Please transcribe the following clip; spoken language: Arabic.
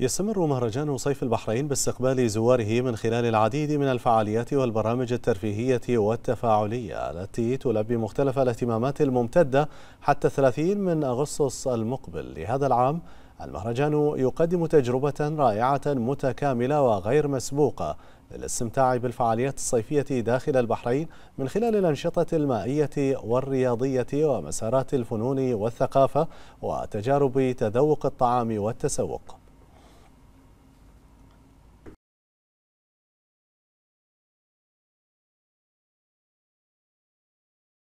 يستمر مهرجان صيف البحرين باستقبال زواره من خلال العديد من الفعاليات والبرامج الترفيهية والتفاعلية التي تلبي مختلف الاهتمامات الممتدة حتى 30 من أغسطس المقبل لهذا العام المهرجان يقدم تجربة رائعة متكاملة وغير مسبوقة للاستمتاع بالفعاليات الصيفية داخل البحرين من خلال الأنشطة المائية والرياضية ومسارات الفنون والثقافة وتجارب تذوق الطعام والتسوق